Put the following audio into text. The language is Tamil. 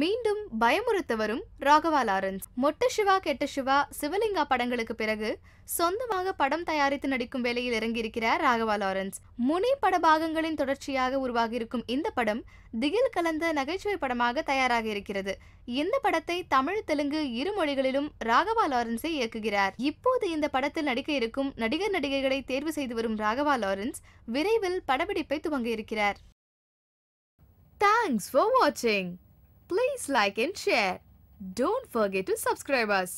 மீண்டும் பயமுறுத்த வரும் ராகவா லாரன்ஸ் மொட்ட சிவா கெட்ட சிவா சிவலிங்கா படங்களுக்கு பிறகு சொந்தமாக படம் தயாரித்து நடிக்கும் வேலையில் இறங்கியிருக்கிறார் ராகவா லாரன்ஸ் முனி பட பாகங்களின் தொடர்ச்சியாக உருவாகியிருக்கும் இந்த படம் திகில் கலந்த நகைச்சுவை படமாக தயாராக இருக்கிறது இந்த படத்தை தமிழ் தெலுங்கு இரு மொழிகளிலும் ராகவா லாரன்ஸை இயக்குகிறார் இப்போது இந்த படத்தில் நடிக்க இருக்கும் நடிகர் நடிகைகளை தேர்வு செய்து வரும் ராகவா லாரன்ஸ் விரைவில் படப்பிடிப்பை துவங்க இருக்கிறார் தேங்க்ஸ் ஃபார் வாட்சிங் Please like and share. Don't forget to subscribe us.